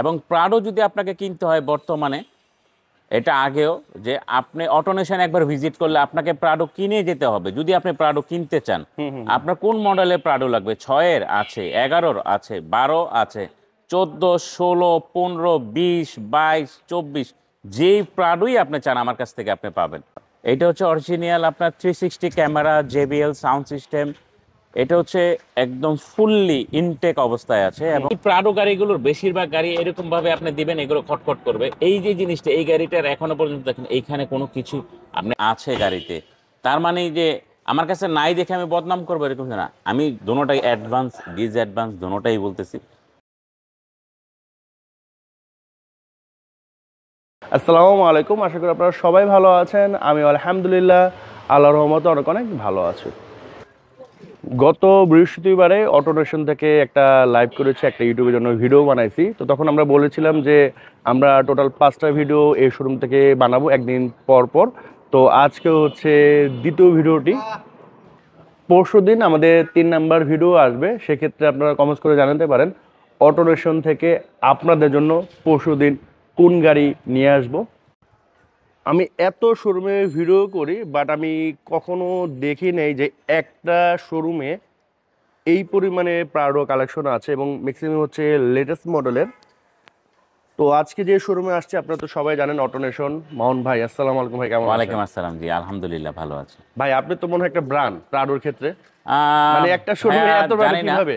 এবং প্রাডও যদি আপনাকে কিনতে হয় বর্তমানে এটা আগেও যে আপনি অটোনেশন একবার ভিজিট করলে আপনাকে প্রাডো কিনে যেতে হবে যদি আপনি প্রাডো কিনতে চান আপনার কোন মডেলের প্রাডো লাগবে ছয়ের আছে এগারোর আছে বারো আছে চোদ্দ ষোলো পনেরো বিশ বাইশ চব্বিশ যেই প্রাডোই আপনি চান আমার কাছ থেকে আপনি পাবেন এটা হচ্ছে অরিজিনাল আপনার three sixty camera JBL sound system এটা হচ্ছে একদম ফুললি ইনটেক অবস্থায় আছে এবং প্রাডো গাড়িগুলোর বেশিরভাগ গাড়ি এরকম ভাবে আপনি দিবেন এগুলো খটখট করবে এই যে জিনিসটা এই গাড়িটার এখনো পর্যন্ত দেখেন এইখানে কোনো কিছু আপনি আছে গাড়িতে তার মানে যে আমার কাছে নাই দেখে আমি বদনাম করবো এরকম না আমি দোনোটাই অ্যাডভান্স ডিজ অ্যাডভান্স দোনোটাই বলতেছি আসসালামু আলাইকুম আশা করি আপনারা সবাই ভালো আছেন আমি আলহামদুলিল্লাহ আল্লাহ রহমত অনেক অনেক ভালো আছি গত বৃহস্পতিবারে অটোনেশন থেকে একটা লাইভ করেছি একটা ইউটিউবের জন্য ভিডিও বানাইছি তো তখন আমরা বলেছিলাম যে আমরা টোটাল পাঁচটা ভিডিও এই শোরুম থেকে বানাবো একদিন পর পর তো আজকে হচ্ছে দ্বিতীয় ভিডিওটি পরশু দিন আমাদের তিন নাম্বার ভিডিও আসবে সেক্ষেত্রে আপনারা কমেন্টস করে জানাতে পারেন অটোনেশন থেকে আপনাদের জন্য পরশু দিন কোন গাড়ি নিয়ে আসবো আমি এত শোরুমে ভিডিও করি বাট আমি কখনো দেখি নেই যে একটা শোরুমে এই পরিমাণে প্রাডো কালেকশন আছে এবং ম্যাক্সিমাম হচ্ছে লেটেস্ট মডেলের তো আজকে যে শোরুমে আসছে আপনারা তো সবাই জানেন অটোনেশন মাউন ভাই আসসালাম আলাইকুম ভাই কেমন ওয়ালাইকুম আসসালাম জি আলহামদুলিল্লাহ ভালো আছি ভাই আপনি তো মনে হয় একটা ব্র্যান্ড প্রাডোর ক্ষেত্রে মানে একটা শোরুমে এত ব্র্যান্ড কিভাবে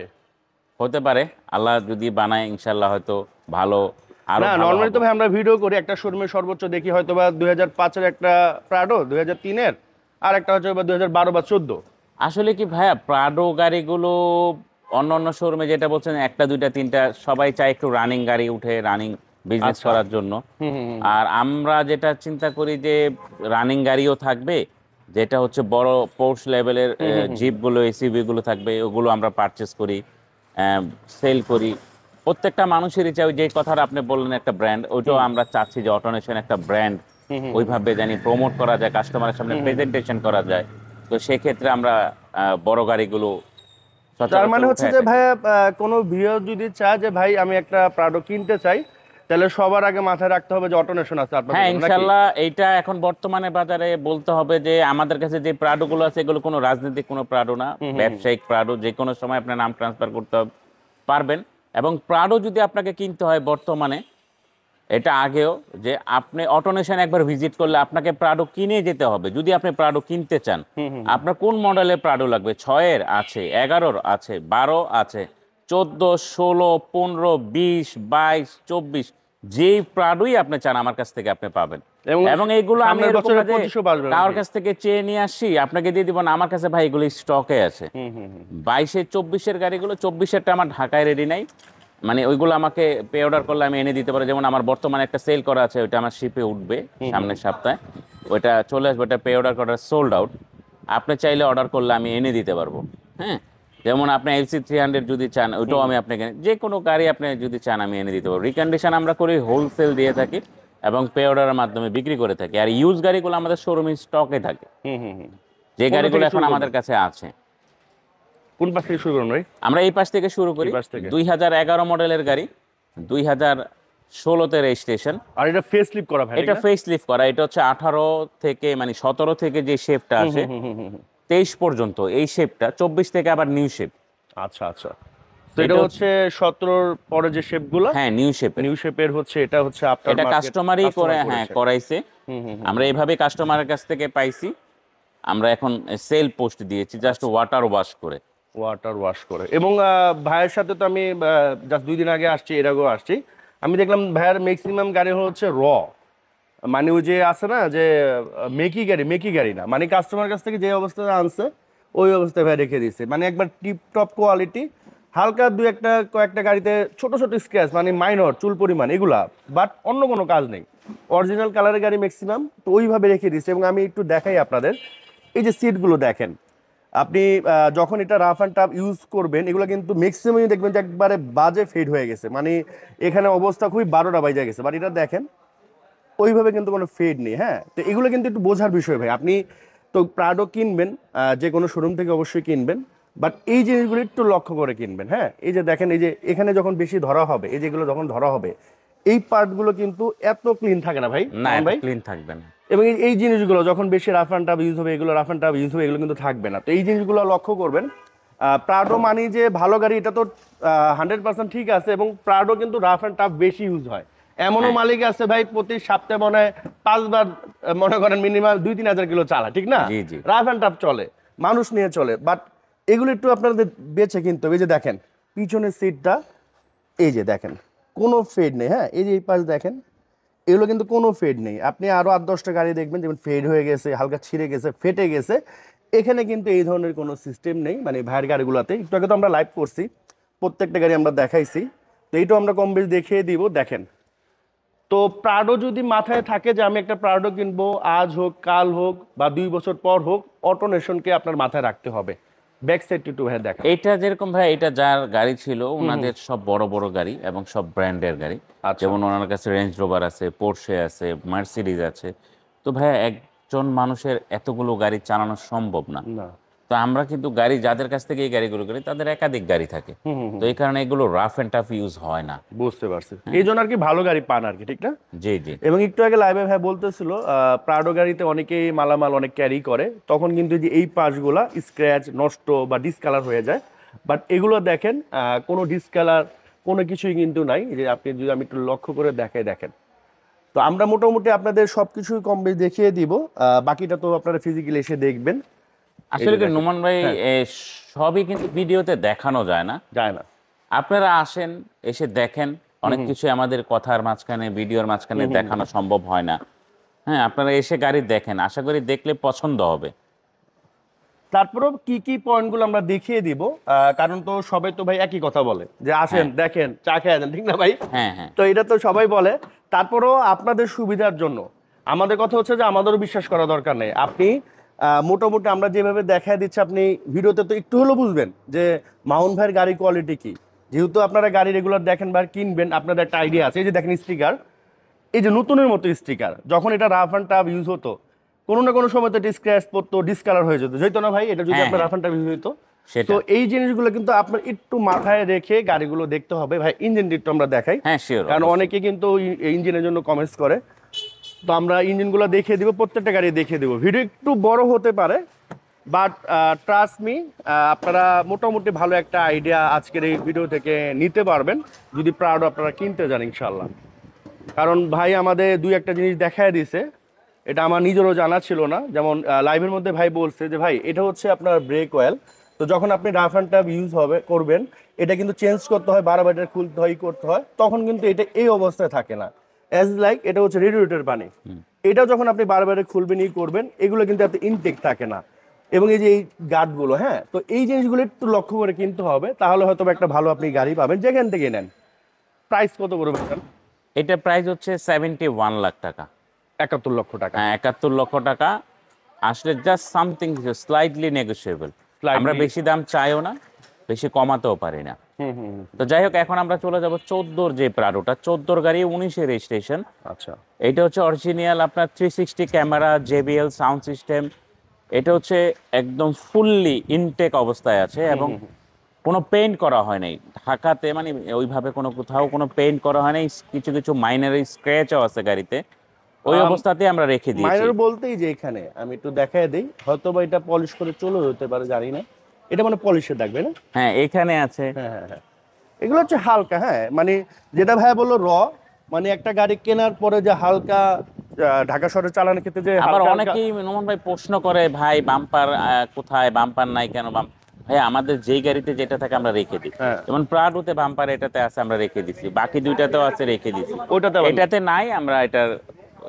হতে পারে আল্লাহ যদি বানায় ইনশাআল্লাহ হয়তো ভালো না নর্মালি তো ভাই আমরা ভিডিও করি একটা শোরুমে সর্বোচ্চ দেখি হয়তো বা দুই হাজার পাঁচের একটা প্রাডো দুই হাজার তিনের আর একটা হচ্ছে বা দুই হাজার বারো বা চোদ্দ আসলে কি ভাইয়া প্রাডো গাড়িগুলো অন্য অন্য শোরুমে যেটা বলছেন একটা দুইটা তিনটা সবাই চায় একটু রানিং গাড়ি উঠে রানিং আচ্ছা। বিজনেস করার জন্য আর আমরা যেটা চিন্তা করি যে রানিং গাড়িও থাকবে যেটা হচ্ছে বড় পোর্স লেভেলের জিপগুলো এসিবিগুলো থাকবে ওগুলো আমরা পারচেস করি সেল করি প্রত্যেকটা মানুষেরই চাই যে কথা আপনি বললেন একটা ব্র্যান্ড ওইটাও আমরা চাচ্ছি যে অটোনেশন একটা ব্র্যান্ড ওইভাবে জানি প্রমোট করা যায় কাস্টমারের সামনে প্রেজেন্টেশন করা যায় তো সেক্ষেত্রে আমরা বড় গাড়িগুলো তার মানে হচ্ছে যে ভাই কোনো ভিউ যদি চায় যে ভাই আমি একটা প্রাডো কিনতে চাই তাহলে সবার আগে মাথায় রাখতে হবে যে অটোনেশন আছে আপনাদের হ্যাঁ ইনশাআল্লাহ এইটা এখন বর্তমানে বাজারে বলতে হবে যে আমাদের কাছে যে প্রাডো গুলো আছে এগুলো কোনো রাজনৈতিক কোনো প্রাডো না ব্যবসায়িক প্রাডো যে কোনো সময় আপনার নাম ট্রান্সফার করতে পারবেন এবং প্রাডও যদি আপনাকে কিনতে হয় বর্তমানে এটা আগেও যে আপনি অটোনেশন একবার ভিজিট করলে আপনাকে প্রাডো কিনে যেতে হবে যদি আপনি প্রাডো কিনতে চান আপনার কোন মডেলের প্রাডো লাগবে ছয়ের আছে এগারোর আছে বারো আছে চোদ্দো ষোলো পনেরো বিশ বাইশ চব্বিশ যে প্রাডই আপনি চান আমার কাছ থেকে আপনি পাবেন এবং এইগুলো আমি কারোর কাছ থেকে চেয়ে নিয়ে আসি আপনাকে দিয়ে দিব না আমার কাছে ভাই এগুলো স্টকে আছে বাইশে চব্বিশের গাড়িগুলো চব্বিশেরটা আমার ঢাকায় রেডি নাই মানে ওইগুলো আমাকে পে অর্ডার করলে আমি এনে দিতে পারি যেমন আমার বর্তমানে একটা সেল করা আছে ওইটা আমার শিপে উঠবে সামনের সপ্তাহে ওইটা চলে আসবে ওটা পে অর্ডার করা সোল্ড আউট আপনি চাইলে অর্ডার করলে আমি এনে দিতে পারবো হ্যাঁ যেমন আপনি এফসি থ্রি হান্ড্রেড যদি চান ওইটাও আমি আপনাকে যে কোনো গাড়ি আপনি যদি চান আমি এনে দিতে পারবো রিকন্ডিশন আমরা করি হোলসেল দিয়ে থাকি এবং পে অর্ডারের মাধ্যমে বিক্রি করে থাকি আর ইউজ গাড়িগুলো আমাদের শোরুমে স্টকে থাকে যে গাড়িগুলো এখন আমাদের কাছে আছে কোন পাশ থেকে শুরু করুন ভাই আমরা এই পাশ থেকে শুরু করি দুই হাজার এগারো মডেলের গাড়ি দুই হাজার ষোলোতে রেজিস্ট্রেশন আর এটা ফেস লিফ করা এটা ফেস লিফ করা এটা হচ্ছে আঠারো থেকে মানে সতেরো থেকে যে শেপটা আছে তেইশ পর্যন্ত এই শেপটা চব্বিশ থেকে আবার নিউ শেপ আচ্ছা আচ্ছা এটা হচ্ছে সতেরোর পরে যে শেপগুলো হ্যাঁ নিউ শেপ নিউ শেপের হচ্ছে এটা হচ্ছে আপনার এটা কাস্টমারই করে হ্যাঁ করাইছে আমরা এইভাবে কাস্টমারের কাছ থেকে পাইছি আমরা এখন সেল পোস্ট দিয়েছি জাস্ট ওয়াটার ওয়াশ করে ওয়াটার ওয়াশ করে এবং ভাইয়ের সাথে তো আমি জাস্ট দুই দিন আগে আসছি এর আগেও আসছি আমি দেখলাম ভাইয়ের ম্যাক্সিমাম গাড়ি হচ্ছে র মানে ওই যে আছে না যে মেকি গাড়ি মেকি গাড়ি না মানে কাস্টমার কাছ থেকে যে অবস্থায় আনছে ওই অবস্থায় ভাই রেখে দিয়েছে মানে একবার টিপ টপ কোয়ালিটি হালকা দু একটা কয়েকটা গাড়িতে ছোট ছোট স্ক্র্যাচ মানে মাইনর চুল পরিমাণ এগুলা বাট অন্য কোনো কাজ নেই অরিজিনাল কালারের গাড়ি ম্যাক্সিমাম তো ওইভাবে রেখে দিচ্ছে এবং আমি একটু দেখাই আপনাদের এই যে সিটগুলো দেখেন আপনি যখন এটা রাফ অ্যান্ড টাফ ইউজ করবেন এগুলো কিন্তু ম্যাক্সিমামই দেখবেন যে একবারে বাজে ফেড হয়ে গেছে মানে এখানে অবস্থা খুবই বারোটা বাজে গেছে বাট এটা দেখেন ওইভাবে কিন্তু কোনো ফেড নেই হ্যাঁ তো এগুলো কিন্তু একটু বোঝার বিষয় ভাই আপনি তো প্রাডও কিনবেন যে কোনো শোরুম থেকে অবশ্যই কিনবেন বাট এই জিনিসগুলো একটু লক্ষ্য করে কিনবেন হ্যাঁ এই যে দেখেন এই যে এখানে যখন বেশি ধরা হবে এই যেগুলো যখন ধরা হবে এই পার্টগুলো কিন্তু এত ক্লিন থাকে না ভাই না ভাই ক্লিন থাকবে না এবং এই জিনিসগুলো যখন বেশি রাফ অ্যান্ড টাফ ইউজ হবে এগুলো রাফ অ্যান্ড টাফ ইউজ হবে এগুলো কিন্তু থাকবে না তো এই জিনিসগুলো লক্ষ্য করবেন প্রাডো মানে যে ভালো গাড়ি এটা তো হান্ড্রেড পার্সেন্ট ঠিক আছে এবং প্রাডো কিন্তু রাফ অ্যান্ড টাফ বেশি ইউজ হয় এমনও হ্যাঁ। মালিক আছে ভাই প্রতি সপ্তাহে মনে পাঁচবার মনে করেন মিনিমাম দুই তিন হাজার কিলো চালা ঠিক না রাফ অ্যান্ড টাফ চলে মানুষ নিয়ে চলে বাট এগুলো একটু আপনাদের বেছে কিনতে হবে যে দেখেন পিছনের সিটটা এই যে দেখেন কোনো ফেড নেই হ্যাঁ এই যে এই পাশ দেখেন এগুলো কিন্তু কোনো ফেড নেই আপনি আরও আট দশটা গাড়ি দেখবেন যেমন ফেড হয়ে গেছে হালকা ছিঁড়ে গেছে ফেটে গেছে এখানে কিন্তু এই ধরনের কোনো সিস্টেম নেই মানে ভাইয়ের গাড়িগুলোতে একটু আগে তো আমরা লাইভ করছি প্রত্যেকটা গাড়ি আমরা দেখাইছি তো এইটাও আমরা কম বেশি দেখিয়ে দিব দেখেন তো প্রাডো যদি মাথায় থাকে যে আমি একটা প্রাডো কিনবো আজ হোক কাল হোক বা দুই বছর পর হোক অটোনেশনকে আপনার মাথায় রাখতে হবে ব্যাক সাইডটি টু ভাই দেখা এটা যেরকম ভাই এটা যার গাড়ি ছিল ওনাদের সব বড় বড় গাড়ি এবং সব ব্র্যান্ডের গাড়ি আচ্ছা। যেমন ওনার কাছে রেঞ্জ রোভার আছে পোর্শে আছে মার্সিডিজ আছে তো ভাই একজন মানুষের এতগুলো গাড়ি চালানো সম্ভব না তো আমরা কিন্তু গাড়ি যাদের কাছ থেকে এই গাড়িগুলো করি তাদের একাধিক গাড়ি থাকে তো এই কারণে এগুলো রাফ এন্ড টাফ ইউজ হয় না বুঝতে পারছি হ্যাঁ। এই জন্য আর কি ভালো গাড়ি পান আর কি ঠিক না জি জি এবং একটু আগে লাইভে ভাই বলতেছিল প্রাডো গাড়িতে অনেকেই মালামাল অনেক ক্যারি করে তখন কিন্তু যে এই পাশগুলা স্ক্র্যাচ নষ্ট বা ডিসকালার হয়ে যায় বাট এগুলো দেখেন কোনো ডিসকালার কোনো কিছুই কিন্তু নাই যে আপনি যদি আমি একটু লক্ষ্য করে দেখাই দেখেন তো আমরা মোটামুটি আপনাদের সব কিছুই কম বেশি দেখিয়ে দিব বাকিটা তো আপনারা ফিজিক্যালি এসে দেখবেন আসলে কি নুমান ভাই হ্যাঁ। সবই কিন্তু ভিডিওতে দেখানো যায় না যায় না আপনারা আসেন এসে দেখেন অনেক কিছু আমাদের কথার মাঝখানে ভিডিওর মাঝখানে দেখানো সম্ভব হয় না হ্যাঁ আপনারা এসে গাড়ি দেখেন আশা করি দেখলে পছন্দ হবে তারপরেও কি কি পয়েন্টগুলো আমরা দেখিয়ে দিব কারণ তো সবাই তো ভাই একই কথা বলে যে আসেন হ্যাঁ। দেখেন চা খেয়ে দেন ঠিক না ভাই হ্যাঁ হ্যাঁ তো এটা তো সবাই বলে তারপরেও আপনাদের সুবিধার জন্য আমাদের কথা হচ্ছে যে আমাদেরও বিশ্বাস করা দরকার নেই আপনি মোটামুটি আমরা যেভাবে দেখা দিচ্ছি আপনি ভিডিওতে তো একটু হলেও বুঝবেন যে মাউন ভাইয়ের গাড়ি কোয়ালিটি কি যেহেতু আপনারা গাড়ি রেগুলার দেখেন বা কিনবেন আপনাদের একটা আইডিয়া আছে এই যে দেখেন স্টিকার এই যে নতুনের মতো স্টিকার যখন এটা রাফ অ্যান্ড টাফ ইউজ হতো কোনো না কোনো সময় তো এটা স্ক্র্যাচ পড়তো ডিসকালার হয়ে যেত যেত না ভাই এটা যদি হ্যাঁ, আপনার রাফ অ্যান্ড টাফ ইউজ হতো তো এই জিনিসগুলো কিন্তু আপনার একটু মাথায় রেখে গাড়িগুলো দেখতে হবে ভাই ইঞ্জিনটি একটু আমরা দেখাই হ্যাঁ, কারণ অনেকে কিন্তু ইঞ্জিনের জন্য কমেন্টস করে তো আমরা ইঞ্জিনগুলো দেখিয়ে দিব প্রত্যেকটা গাড়ি দেখিয়ে দেবো ভিডিও একটু বড় হতে পারে বাট ট্রাস্ট মি আপনারা মোটামুটি ভালো একটা আইডিয়া আজকের এই ভিডিও থেকে নিতে পারবেন যদি প্রাউড আপনারা কিনতে যান ইনশাল্লাহ কারণ ভাই আমাদের দুই একটা জিনিস দেখায় দিছে এটা আমার নিজেরও জানা ছিল না যেমন লাইভের মধ্যে ভাই বলছে যে ভাই এটা হচ্ছে আপনার ব্রেক অয়েল তো যখন আপনি রাফ অ্যান্ড টাফ ইউজ হবে করবেন এটা কিন্তু চেঞ্জ করতে হয় বারবার এটা খুলতে হয় করতে হয় তখন কিন্তু এটা এই অবস্থায় থাকে না অ্যাজ লাইক এটা হচ্ছে রেডিওটার পানি এটা যখন আপনি বারবার খুলবেন ই করবেন এগুলো কিন্তু আপনি ইনটেক থাকে না এবং এই যে এই গার্ডগুলো হ্যাঁ তো এই জিনিসগুলো একটু লক্ষ্য করে কিনতে হবে তাহলে হয়তো একটা ভালো আপনি গাড়ি পাবেন যেখান থেকে নেন প্রাইস কত করে এটা প্রাইস হচ্ছে সেভেন্টি ওয়ান লাখ টাকা একাত্তর লক্ষ টাকা হ্যাঁ একাত্তর লক্ষ টাকা আসলে জাস্ট সামথিং স্লাইটলি নেগোসিয়েবল আমরা বেশি দাম চাইও না বেশি কমাতেও পারি না তো যাই হোক এখন আমরা চলে যাব চোদ্দোর যে প্রাডোটা চোদ্দোর গাড়ি উনিশের রেজিস্ট্রেশন আচ্ছা এটা হচ্ছে অরিজিনাল আপনার three sixty camera JBL sound system এটা হচ্ছে একদম ফুললি ইনটেক অবস্থায় আছে এবং কোনো পেন্ট করা হয় নাই ঢাকাতে মানে ওইভাবে কোনো কোথাও কোনো পেন্ট করা হয় নাই কিছু কিছু মাইনার স্ক্র্যাচও আছে গাড়িতে ওই অবস্থাতে আমরা রেখে দিই মাইনার বলতেই যে এখানে আমি একটু দেখায় দিই হয়তো বা এটা পলিশ করে চলে যেতে পারে জানি না এটা মানে পলিশে দাগ না হ্যাঁ এখানে আছে হ্যাঁ, হ্যাঁ, হ্যাঁ। এগুলো হচ্ছে হালকা হ্যাঁ মানে যেটা ভাই বললো র মানে একটা গাড়ি কেনার পরে যে হালকা ঢাকা শহরে চালানোর ক্ষেত্রে যে আবার অনেকেই নমন ভাই প্রশ্ন করে ভাই বাম্পার কোথায় বাম্পার নাই কেন বাম ভাই আমাদের যেই গাড়িতে যেটা থাকে আমরা রেখে দিই যেমন প্রাডুতে বাম্পার এটাতে আছে আমরা রেখে দিছি বাকি দুইটাতেও আছে রেখে দিছি ওটাতে এটাতে নাই আমরা এটার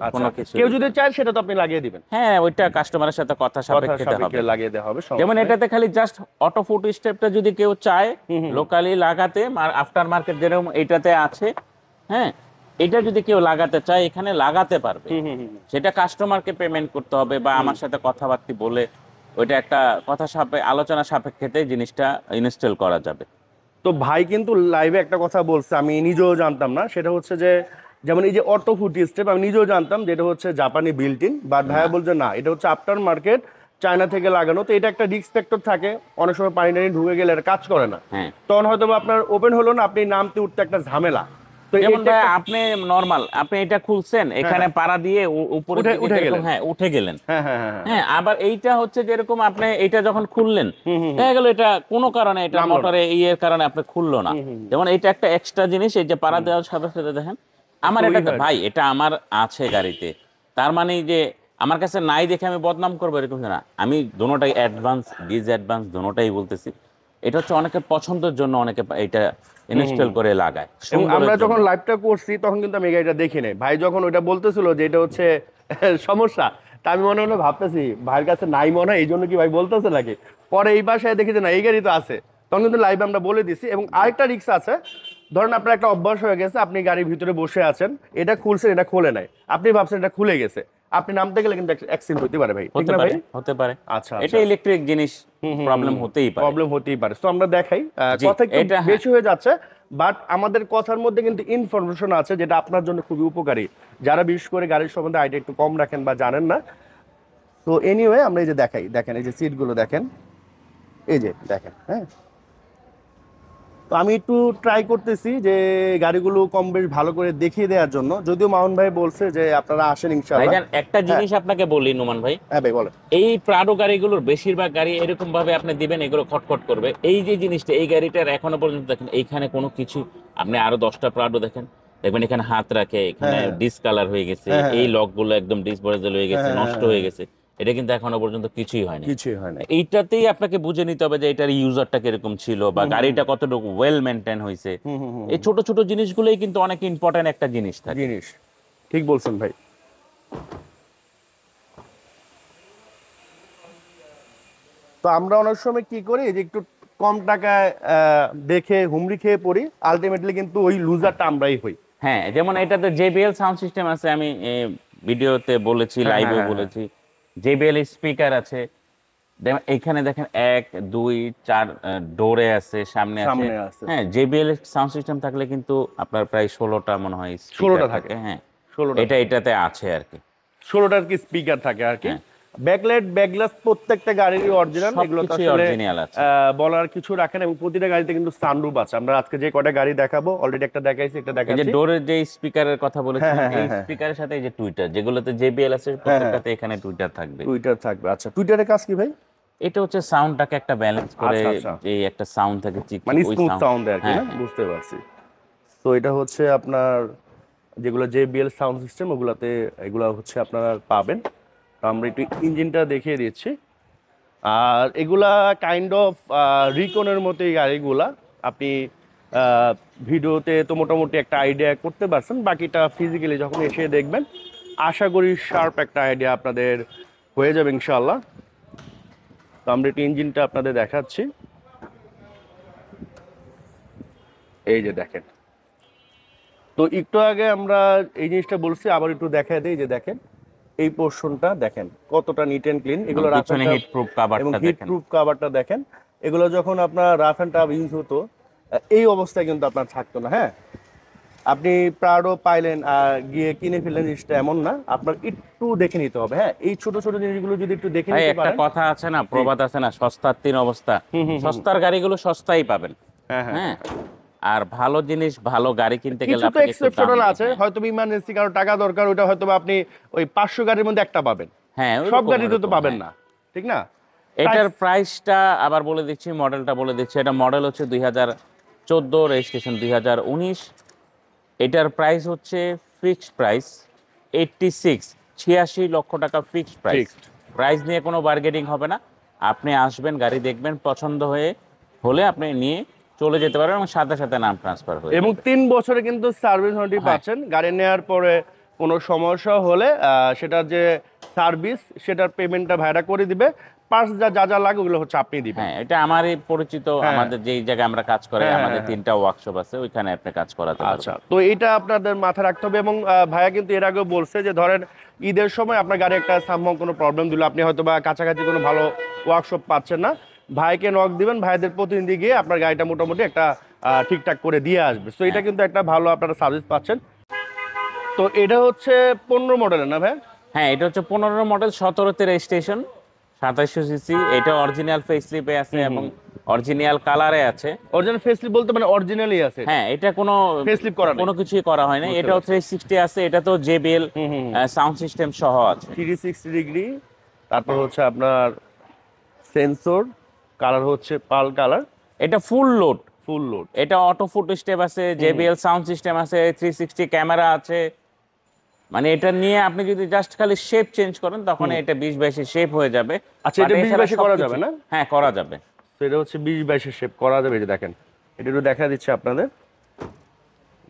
আচ্ছা, কোনো কিছু কেউ যদি চায় সেটা তো আপনি লাগিয়ে দিবেন হ্যাঁ ওইটা কাস্টমারের সাথে কথা সাপেক্ষে হবে লাগিয়ে দেওয়া হবে যেমন এটাতে খালি জাস্ট অটো ফুট স্টেপটা যদি কেউ চায় লোকালি লাগাতে আফটার মার্কেট যেরকম এটাতে আছে হ্যাঁ এটা যদি কেউ লাগাতে চায় এখানে লাগাতে পারবে সেটা কাস্টমারকে পেমেন্ট করতে হবে বা আমার সাথে কথাবার্তা বলে ওইটা একটা কথা সাপে আলোচনা সাপেক্ষেতে জিনিসটা ইনস্টল করা যাবে তো ভাই কিন্তু লাইভে একটা কথা বলছে আমি নিজেও জানতাম না সেটা হচ্ছে যে যেমন এই যে অটো ফুটি স্টেপ আমি নিজেও জানতাম যে এটা হচ্ছে জাপানি বিল্টিন বাট ভাইয়া বলছে না এটা হচ্ছে আফটার মার্কেট চায়না থেকে লাগানো তো এটা একটা রিস্ক ফ্যাক্টর থাকে অনেক সময় পানি টানি ঢুকে গেলে এটা কাজ করে না হ্যাঁ। তখন হয়তো আপনার ওপেন হলো না আপনি নামতে উঠতে একটা ঝামেলা তো আপনি নরমাল আপনি এটা খুলছেন হ্যাঁ, এখানে হ্যাঁ। পাড়া দিয়ে উপরে উঠে গেলেন হ্যাঁ উঠে গেলেন হ্যাঁ আবার এইটা হচ্ছে যেরকম আপনি এটা যখন খুললেন দেখা গেল এটা কোনো কারণে এটা মোটরে ইয়ের কারণে আপনি খুললো না যেমন এটা একটা এক্সট্রা জিনিস এই যে পাড়া দেওয়ার সাথে সাথে দেখেন আমার এটা ভাই এটা আমার আছে গাড়িতে তার মানে যে আমার কাছে নাই দেখে আমি বদনাম করবো এরকম না আমি দুটাই অ্যাডভান্স ডিজ অ্যাডভান্স দোনোটাই বলতেছি এটা হচ্ছে অনেকের পছন্দের জন্য অনেকে এটা ইনস্টল করে লাগায় আমরা যখন লাইভটা করছি তখন কিন্তু আমি গাড়িটা দেখি নাই ভাই যখন ওইটা বলতেছিল যে এটা হচ্ছে সমস্যা তা আমি মনে হলো ভাবতেছি ভাইয়ের কাছে নাই মনে হয় এই জন্য কি ভাই বলতেছে নাকি পরে এই বাসায় দেখি যে না এই গাড়ি তো আছে তখন কিন্তু লাইভে আমরা বলে দিছি এবং আরেকটা রিক্সা আছে ধরেন আপনার একটা অভ্যাস হয়ে গেছে আপনি গাড়ির ভিতরে বসে আছেন এটা খুলছেন এটা খুলে নাই আপনি ভাবছেন এটা খুলে গেছে আপনি নামতে গেলে কিন্তু অ্যাক্সিডেন্ট হতে পারে ভাই হতে পারে হতে আচ্ছা, পারে আচ্ছা এটা ইলেকট্রিক জিনিস প্রবলেম হতেই পারে প্রবলেম হতেই পারে তো আমরা দেখাই কথা একটু হ্যাঁ। বেশি হয়ে যাচ্ছে বাট আমাদের কথার মধ্যে কিন্তু ইনফরমেশন আছে যেটা আপনার জন্য খুবই উপকারী যারা বিশেষ করে গাড়ির সম্বন্ধে আইডিয়া একটু কম রাখেন বা জানেন না তো এনিওয়ে আমরা এই যে দেখাই দেখেন এই যে সিটগুলো দেখেন এই যে দেখেন হ্যাঁ তো আমি একটু ট্রাই করতেছি যে গাড়িগুলো কম বেশ ভালো করে দেখিয়ে দেওয়ার জন্য যদিও মাহন ভাই বলছে যে আপনারা আসেন একটা হ্যাঁ। জিনিস আপনাকে বলি নোমান ভাই হ্যাঁ এই প্রাডো গাড়িগুলোর বেশিরভাগ গাড়ি এরকম ভাবে আপনি দিবেন এগুলো খটখট করবে এই যে জিনিসটা এই গাড়িটার এখনো পর্যন্ত দেখেন এইখানে কোনো কিছু আপনি আরো দশটা প্রাডো দেখেন দেখবেন এখানে হাত রাখে এখানে ডিসকালার হ্যাঁ। হয়ে গেছে এই লকগুলো একদম ডিসবরেজল হয়ে গেছে নষ্ট হয়ে গেছে এটা কিন্তু এখনো পর্যন্ত কিছুই হয়নি কিছুই হয়নি এইটাতেই আপনাকে বুঝে নিতে হবে যে এটার ইউজারটা কিরকম ছিল বা গাড়িটা কতটুকু ওয়েল মেনটেন হয়েছে এই ছোট ছোট জিনিসগুলোই কিন্তু অনেক ইম্পর্টেন্ট একটা জিনিস থাকে জিনিস ঠিক বলছেন ভাই তো আমরা অনেক সময় কি করি যে একটু কম টাকায় দেখে হুমড়ি খেয়ে পড়ি আলটিমেটলি কিন্তু ওই লুজারটা আমরাই হই হ্যাঁ যেমন এটাতে জেবিএল সাউন্ড সিস্টেম আছে আমি ভিডিওতে বলেছি লাইভে হ্যাঁ, হ্যাঁ, হ্যাঁ, বলেছি জেবিএল স্পিকার আছে এখানে দেখেন এক দুই চার ডোরে আছে সামনে আছে হ্যাঁ জেবিএল সাউন্ড সিস্টেম থাকলে কিন্তু আপনার প্রায় ষোলোটা মনে হয় ষোলোটা থাকে হ্যাঁ ষোলোটা এটা এটাতে আছে আর কি আর কি স্পিকার থাকে আর কি হ্যাঁ। ব্যাকলাইট ব্যাকগ্লাস প্রত্যেকটা গাড়িরই অরিজিনাল এগুলো তো আসলে বলার কিছু রাখেন এবং প্রতিটা গাড়িতে কিন্তু সানরুফ আছে আমরা আজকে যে কয়টা গাড়ি দেখাবো অলরেডি একটা দেখাইছি একটা দেখাচ্ছি যে ডোরের যে স্পিকারের কথা বলেছি হ্যাঁ, হ্যাঁ, এই স্পিকারের হ্যাঁ, সাথে এই যে টুইটার যেগুলোতে জেবিএল আছে প্রত্যেকটাতে এখানে টুইটার থাকবে টুইটার থাকবে আচ্ছা টুইটারের কাজ কি ভাই এটা হচ্ছে সাউন্ডটাকে একটা ব্যালেন্স আচ্ছা, করে আচ্ছা। এই একটা সাউন্ড থাকে ঠিক মানে স্মুথ সাউন্ড আর কি না বুঝতে পারছি তো এটা হচ্ছে আপনার যেগুলো জেবিএল সাউন্ড সিস্টেম ওগুলাতে এগুলো হচ্ছে আপনারা পাবেন আমরা একটু ইঞ্জিনটা দেখিয়ে দিচ্ছি আর এগুলা কাইন্ড অফ রিকনের মতোই গাড়িগুলা আপনি ভিডিওতে তো মোটামুটি একটা আইডিয়া করতে পারছেন বাকিটা ফিজিক্যালি যখন এসে দেখবেন আশা করি শার্প একটা আইডিয়া আপনাদের হয়ে যাবে ইনশাল্লাহ তো আমরা একটু ইঞ্জিনটা আপনাদের দেখাচ্ছি এই যে দেখেন তো একটু আগে আমরা এই জিনিসটা বলছি আবার একটু দেখা দিই যে দেখেন এই পোর্শনটা দেখেন কতটা নিট অ্যান্ড ক্লিন এগুলো হিট প্রুফ কভারটা হিট প্রুফ কভারটা দেখেন এগুলো যখন আপনার রাফ অ্যান্ড টাফ ইউজ হতো এই অবস্থায় কিন্তু আপনার থাকতো না হ্যাঁ আপনি প্রাড়ও পাইলেন আর গিয়ে কিনে ফেললেন জিনিসটা এমন না আপনার একটু দেখে নিতে হবে হ্যাঁ এই ছোট ছোট জিনিসগুলো যদি একটু দেখে নিতে পারেন একটা কথা আছে না প্রবাদ আছে না সস্তার তিন অবস্থা সস্তার গাড়িগুলো সস্তাই পাবেন হ্যাঁ হ্যাঁ, হ্যাঁ? আর ভালো জিনিস ভালো গাড়ি কিনতে গেলে কিছু এক্সেপশনাল আছে হয়তো ইমার্জেন্সি কারো টাকা দরকার ওটা হয়তো আপনি ওই 500 গাড়ির মধ্যে একটা পাবেন হ্যাঁ সব গাড়িতে তো পাবেন হ্যাঁ। না ঠিক না এটার প্রাইসটা আবার বলে দিচ্ছি মডেলটা বলে দিচ্ছি এটা মডেল হচ্ছে 2014 রেজিস্ট্রেশন 2019 এটার প্রাইস হচ্ছে ফিক্সড প্রাইস 86 86 লক্ষ টাকা ফিক্সড প্রাইস প্রাইস নিয়ে কোনো বার্গেনিং হবে না আপনি আসবেন গাড়ি দেখবেন পছন্দ হয়ে হলে আপনি নিয়ে চলে যেতে পারে এবং সাথে সাথে নাম ট্রান্সফার হবে এবং তিন বছরে কিন্তু সার্ভিস হ্যাঁ। ওয়ারেন্টি পাচ্ছেন গাড়ি নেওয়ার পরে কোনো সমস্যা হলে সেটা যে সার্ভিস সেটার পেমেন্টটা ভাইরা করে দিবে পার্স যা যা যা লাগে ওগুলো হচ্ছে আপনি দিবেন হ্যাঁ এটা আমারই পরিচিত হ্যাঁ। আমাদের যেই জায়গায় আমরা কাজ করি হ্যাঁ, আমাদের তিনটা ওয়ার্কশপ আছে ওইখানে আপনি কাজ করাতে আচ্ছা তো এটা আপনাদের মাথায় রাখতে হবে এবং ভাইয়া কিন্তু এর আগেও বলছে যে ধরেন ঈদের সময় আপনার গাড়ি একটা সামহাম কোনো প্রবলেম দিল আপনি হয়তো বা কাছাকাছি কোনো ভালো ওয়ার্কশপ পাচ্ছেন না ভাইকে নক দিবেন ভাইদের প্রতিনিধি গিয়ে আপনার গাড়িটা মোটামুটি একটা ঠিকঠাক করে দিয়ে আসবে সো এটা হ্যাঁ। কিন্তু একটা ভালো আপনারা সার্ভিস পাচ্ছেন তো এটা হচ্ছে পনেরো মডেলের না ভাই হ্যাঁ এটা হচ্ছে পনেরো মডেল সতেরোতে রেজিস্ট্রেশন সাতাশশো সিসি এটা অরিজিনাল ফেসলিপে আছে এবং অরিজিনাল কালারে আছে অরিজিনাল ফেসলিপ বলতে মানে অরিজিনালই আছে হ্যাঁ এটা কোনো ফেসলিপ করা কোনো কিছুই করা হয় না হচ্ছে 360 আছে এটা তো জেবিএল সাউন্ড সিস্টেম সহ আছে 360 ডিগ্রি তারপর হচ্ছে আপনার সেন্সর কালার হচ্ছে পাল কালার এটা ফুল লোড ফুল লোড এটা অটো ফুট স্টেপ আছে জেবিএল সাউন্ড সিস্টেম আছে থ্রি সিক্সটি ক্যামেরা আছে মানে এটা নিয়ে আপনি যদি জাস্ট খালি শেপ চেঞ্জ করেন তখন এটা বিশ বাইশে শেপ হয়ে যাবে আচ্ছা এটা বিশ বাইশে করা যাবে না হ্যাঁ করা যাবে তো এটা হচ্ছে বিশ বাইশে শেপ করা যাবে এটা দেখেন এটা একটু দেখা দিচ্ছে আপনাদের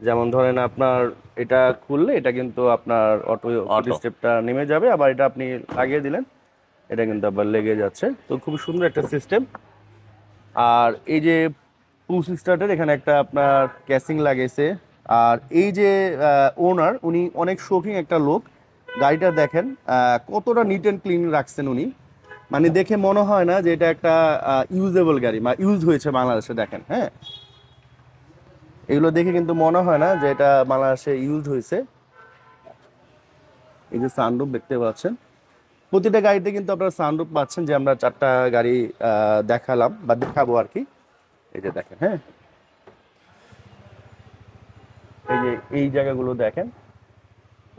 যেমন ধরেন আপনার এটা খুললে এটা কিন্তু আপনার অটো অটো স্টেপটা নেমে যাবে আবার এটা আপনি লাগিয়ে দিলেন এটা কিন্তু আবার লেগে যাচ্ছে তো খুব সুন্দর একটা সিস্টেম আর এই যে পুশ স্টার্টের এখানে একটা আপনার ক্যাসিং লাগেছে আর এই যে ওনার উনি অনেক শৌখিন একটা লোক গাড়িটা দেখেন কতটা নিট অ্যান্ড ক্লিন রাখছেন উনি মানে দেখে মনে হয় না যে এটা একটা ইউজেবল গাড়ি বা ইউজ হয়েছে বাংলাদেশে দেখেন হ্যাঁ এগুলো দেখে কিন্তু মনে হয় না যে এটা বাংলাদেশে ইউজ হয়েছে এই যে সানরুম দেখতে পাচ্ছেন প্রতিটা গাড়িতে কিন্তু আপনারা সানরুফ পাচ্ছেন যে আমরা চারটা গাড়ি দেখালাম বা দেখাবো আর কি এই যে দেখেন হ্যাঁ এই যে এই জায়গাগুলো দেখেন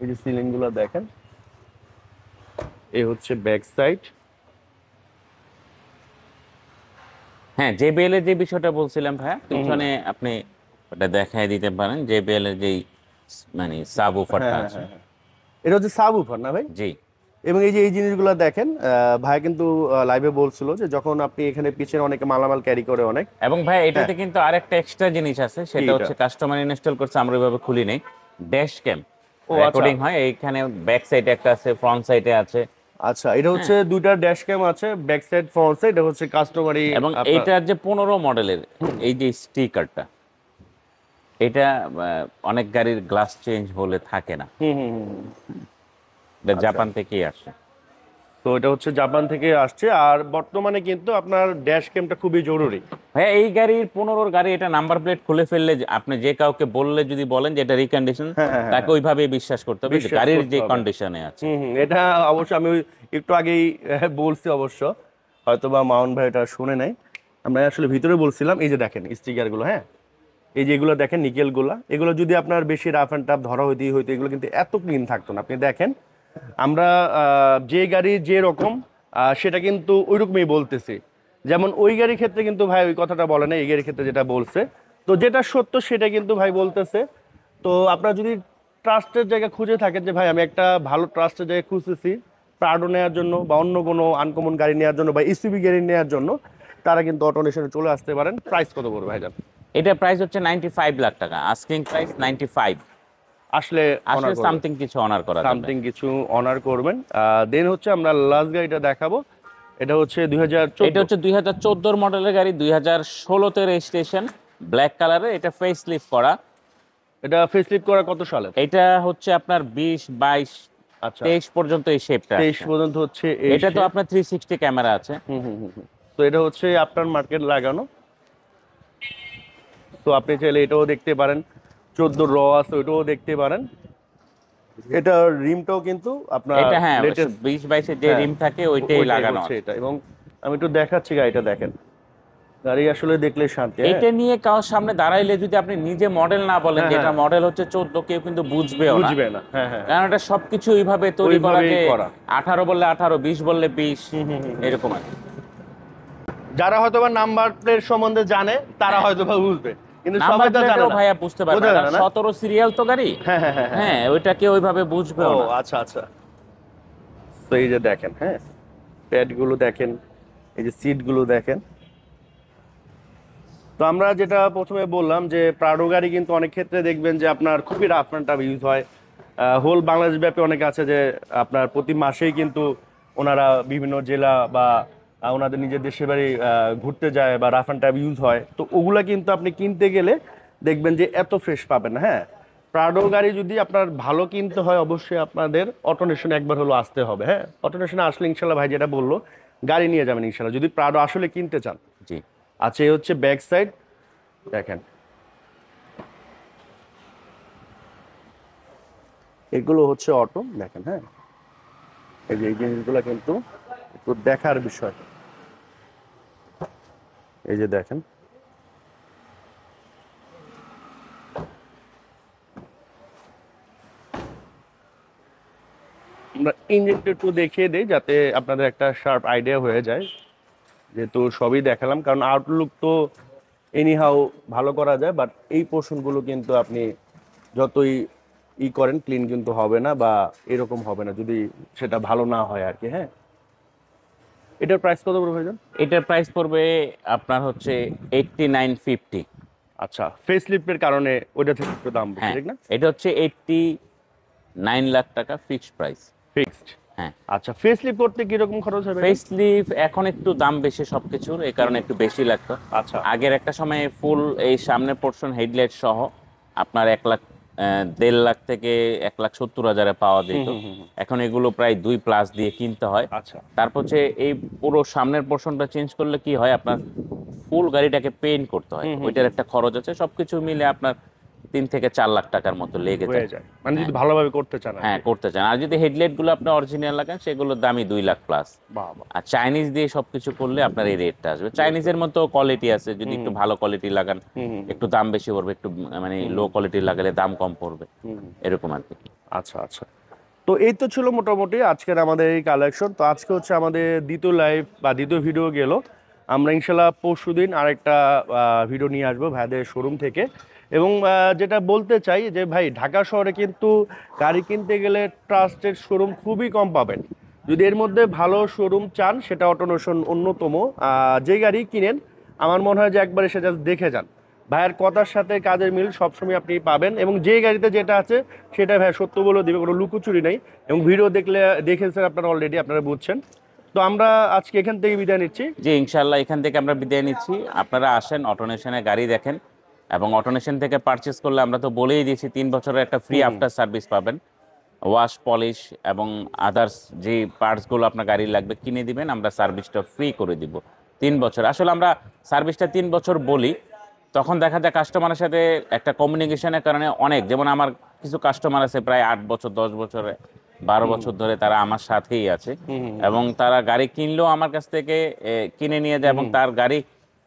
এই যে সিলিংগুলো দেখেন এই হচ্ছে ব্যাক সাইড হ্যাঁ জেবিএল এর যে বিষয়টা বলছিলাম ভাইয়া পিছনে আপনি ওটা দেখায় দিতে পারেন জেবিএল এর যেই মানে সাবউফারটা হ্যাঁ, হ্যাঁ, আছে হ্যাঁ, এটা হচ্ছে সাবউফার না ভাই জি এবং এই যে এই জিনিসগুলো দেখেন ভাই কিন্তু লাইভে বলছিল যে যখন আপনি এখানে পিছনে অনেক মালামাল ক্যারি করে অনেক এবং ভাই এটাতে হ্যাঁ। কিন্তু আরেকটা এক্সট্রা জিনিস আছে সেটা হচ্ছে কাস্টমার ইনস্টল করছে আমরা ওইভাবে খুলি নেই ড্যাশ ক্যাম রেকর্ডিং হয় এইখানে ব্যাক সাইডে একটা আছে ফ্রন্ট সাইডে আছে আচ্ছা এটা হচ্ছে হ্যাঁ। দুইটা ড্যাশ ক্যাম আছে ব্যাক সাইড ফ্রন্ট সাইড এটা হচ্ছে কাস্টমারি এবং এটা যে 15 মডেলের এই যে স্টিকারটা এটা অনেক গাড়ির গ্লাস চেঞ্জ হলে থাকে না হুম হুম জাপান আচ্ছা। থেকেই আসে তো এটা হচ্ছে জাপান থেকে আসছে আর বর্তমানে কিন্তু আপনার ড্যাশ ক্যামটা খুবই জরুরি হ্যাঁ এই গাড়ির পনেরোর গাড়ি এটা নাম্বার প্লেট খুলে ফেললে আপনি যে কাউকে বললে যদি বলেন যে এটা রিকন্ডিশন হ্যাঁ, হ্যাঁ, হ্যাঁ। তাকে ওইভাবে বিশ্বাস করতে হবে গাড়ির যে কন্ডিশনে আছে এটা অবশ্য আমি একটু আগেই বলছি অবশ্য হয়তো বা মাউন ভাই এটা শুনে নাই আমরা আসলে ভিতরে বলছিলাম এই যে দেখেন স্টিকারগুলো হ্যাঁ এই যেগুলো দেখেন নিকেলগুলো এগুলো যদি আপনার বেশি রাফ অ্যান্ড টাফ ধরা হইতেই হইতো এগুলো কিন্তু এত ক্লিন থাকতো না আপনি দেখেন আমরা যে গাড়ি যে রকম সেটা কিন্তু ওই রকমই বলতেছি যেমন ওই গাড়ির ক্ষেত্রে কিন্তু ভাই ওই কথাটা বলে না এই গাড়ির ক্ষেত্রে যেটা বলছে তো যেটা সত্য সেটা কিন্তু ভাই বলতেছে তো আপনারা যদি ট্রাস্টের জায়গা খুঁজে থাকেন যে ভাই আমি একটা ভালো ট্রাস্টের জায়গা খুঁজতেছি প্রাডো নেওয়ার জন্য বা অন্য কোনো আনকমন গাড়ি নেওয়ার জন্য বা ইসিবি গাড়ি নেওয়ার জন্য তারা কিন্তু অটোনেশনে চলে আসতে পারেন প্রাইস কত ভাই যান এটা প্রাইস হচ্ছে নাইনটি ফাইভ লাখ টাকা আস্কিং প্রাইস নাইনটি ফাইভ আসলে আসলে সামথিং কিছু অনার করা সামথিং কিছু অনার করবেন দেন হচ্ছে আমরা লাস্ট গাড়িটা দেখাবো এটা হচ্ছে দুই এটা হচ্ছে দুই হাজার চোদ্দোর মডেলের গাড়ি দুই হাজার ষোলোতে রেজিস্ট্রেশন ব্ল্যাক কালারে এটা ফেস লিফ করা এটা ফেস লিফ করা কত সালে এটা হচ্ছে আপনার বিশ বাইশ আচ্ছা। তেইশ পর্যন্ত এই শেপটা তেইশ পর্যন্ত হচ্ছে এটা তো আপনার থ্রি সিক্সটি ক্যামেরা আছে তো এটা হচ্ছে আপনার মার্কেট লাগানো তো আপনি চাইলে এটাও দেখতে পারেন চোদ্দ র আছে ওইটাও দেখতে পারেন এটা রিমটাও কিন্তু আপনার হ্যাঁ, বিশ বাইশে যে হ্যাঁ, রিম থাকে ওইটাই লাগানো আছে এটা এবং আমি একটু দেখাচ্ছি গাড়িটা দেখেন গাড়ি আসলে দেখলে শান্তি হ্যাঁ। এটা নিয়ে কার সামনে দাঁড়াইলে যদি আপনি নিজে মডেল না বলেন যে এটা মডেল হচ্ছে চোদ্দ কেউ কিন্তু বুঝবে বুঝবে না হ্যাঁ হ্যাঁ কারণ এটা সবকিছু ওইভাবে তৈরি করা আঠারো বললে আঠারো বিশ বললে বিশ এরকম আর যারা হয়তোবা নাম্বার প্লেট সম্বন্ধে জানে তারা হয়তো বা বুঝবে আমরা যেটা প্রথমে বললাম যে প্রাডো গাড়ি কিন্তু অনেক ক্ষেত্রে দেখবেন যে আপনার খুবই রাফ ইউজ হয় হোল বাংলাদেশ ব্যাপী অনেক আছে যে আপনার প্রতি মাসেই কিন্তু ওনারা বিভিন্ন জেলা বা ওনাদের নিজের দেশে বাড়ি ঘুরতে যায় বা রাফ অ্যান্ড ট্যাব ইউজ হয় তো ওগুলা কিন্তু আপনি কিনতে গেলে দেখবেন যে এত ফ্রেশ পাবেন হ্যাঁ প্রাডো গাড়ি যদি আপনার ভালো কিনতে হয় অবশ্যই আপনাদের অটোনেশনে একবার হলো আসতে হবে হ্যাঁ অটোনেশনে আসলে ইনশাল্লাহ ভাই যেটা বললো গাড়ি নিয়ে যাবেন ইনশাল্লাহ যদি প্রাডো আসলে কিনতে চান জি আচ্ছা এই হচ্ছে ব্যাক সাইড দেখেন এগুলো হচ্ছে অটো দেখেন হ্যাঁ এই যে এই জিনিসগুলো কিন্তু তো দেখার বিষয় এই যে দেখেন ইঞ্জিনটা একটু দেখিয়ে দিই যাতে আপনাদের একটা শার্প আইডিয়া হয়ে যায় যেহেতু সবই দেখালাম কারণ আউটলুক তো এনিহাও ভালো করা যায় বাট এই পোর্শনগুলো কিন্তু আপনি যতই ই করেন ক্লিন কিন্তু হবে না বা এরকম হবে না যদি সেটা ভালো না হয় আর কি হ্যাঁ এটার প্রাইস কত পড়বে ভাইজান এটার প্রাইস পড়বে আপনার হচ্ছে এইটটি নাইন ফিফটি আচ্ছা ফেস লিফটের কারণে ওইটা থেকে একটু দাম হ্যাঁ, ঠিক না এটা হচ্ছে এইটটি নাইন লাখ টাকা ফিক্সড প্রাইস ফিক্সড হ্যাঁ আচ্ছা ফেসলিপ করতে রকম খরচ হবে ফেসলিপ এখন একটু দাম বেশি সবকিছুর এই কারণে একটু বেশি লাগতো আচ্ছা আগের একটা সময় ফুল এই সামনের পোর্শন হেডলাইট সহ আপনার এক লাখ দেড় লাখ থেকে এক লাখ সত্তর হাজারে পাওয়া যেত এখন এগুলো প্রায় দুই প্লাস দিয়ে কিনতে হয় আচ্ছা তারপর হচ্ছে এই পুরো সামনের পোর্শনটা চেঞ্জ করলে কি হয় আপনার ফুল গাড়িটাকে পেইন্ট করতে হয় ওইটার একটা খরচ আছে সবকিছু মিলে আপনার তিন থেকে চার লাখ টাকার মতো লেগে যায় মানে যদি হ্যাঁ। ভালোভাবে করতে চান হ্যাঁ করতে চান আর যদি হেডলাইট গুলো আপনি অরিজিনাল লাগান সেগুলোর দামই দুই লাখ প্লাস আর চাইনিজ দিয়ে সবকিছু করলে আপনার এই রেটটা আসবে চাইনিজ এর মতো কোয়ালিটি আছে যদি একটু ভালো কোয়ালিটি লাগান একটু দাম বেশি পড়বে একটু মানে লো কোয়ালিটি লাগালে দাম কম পড়বে এরকম আর কি আচ্ছা আচ্ছা তো এই তো ছিল মোটামুটি আজকের আমাদের এই কালেকশন তো আজকে হচ্ছে আমাদের দ্বিতীয় লাইভ বা দ্বিতীয় ভিডিও গেল আমরা ইনশাল্লাহ পরশু দিন আরেকটা ভিডিও নিয়ে আসবো ভাইদের শোরুম থেকে এবং যেটা বলতে চাই যে ভাই ঢাকা শহরে কিন্তু গাড়ি কিনতে গেলে ট্রাস্টের শোরুম খুবই কম পাবেন যদি এর মধ্যে ভালো শোরুম চান সেটা অটোনেশন অন্যতম যে গাড়ি কিনেন আমার মনে হয় যে একবার এসে জাস্ট দেখে যান ভাইয়ের কথার সাথে কাজের মিল সবসময় আপনি পাবেন এবং যে গাড়িতে যেটা আছে সেটা ভাই সত্য বলে দেবে কোনো লুকোচুরি নেই এবং ভিডিও দেখলে দেখেছেন আপনারা অলরেডি আপনারা বুঝছেন তো আমরা আজকে এখান থেকে বিদায় নিচ্ছি যে ইনশাল্লাহ এখান থেকে আমরা বিদায় নিচ্ছি আপনারা আসেন অটোনেশনে গাড়ি দেখেন এবং অটোনেশন থেকে পারচেস করলে আমরা তো বলেই দিয়েছি তিন বছরের একটা ফ্রি আফটার সার্ভিস পাবেন ওয়াশ পলিশ এবং আদার্স যে পার্টসগুলো আপনার গাড়ি লাগবে কিনে দিবেন আমরা সার্ভিসটা ফ্রি করে দিব তিন বছর আসলে আমরা সার্ভিসটা তিন বছর বলি তখন দেখা যায় কাস্টমারের সাথে একটা কমিউনিকেশনের কারণে অনেক যেমন আমার কিছু কাস্টমার আছে প্রায় আট বছর দশ বছরে বারো বছর ধরে তারা আমার সাথেই আছে এবং তারা গাড়ি কিনলেও আমার কাছ থেকে কিনে নিয়ে যায় এবং তার গাড়ি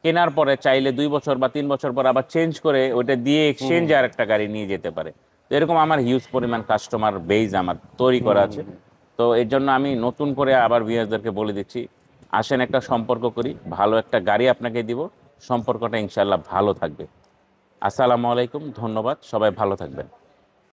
কেনার পরে চাইলে দুই বছর বা তিন বছর পর আবার চেঞ্জ করে ওইটা দিয়ে এক্সচেঞ্জ আর একটা গাড়ি নিয়ে যেতে পারে তো এরকম আমার হিউজ পরিমাণ কাস্টমার বেজ আমার তৈরি করা আছে তো এর জন্য আমি নতুন করে আবার ভিউয়ার্সদেরকে বলে দিচ্ছি আসেন একটা সম্পর্ক করি ভালো একটা গাড়ি আপনাকে দিব সম্পর্কটা ইনশাল্লাহ ভালো থাকবে আসসালামু আলাইকুম ধন্যবাদ সবাই ভালো থাকবেন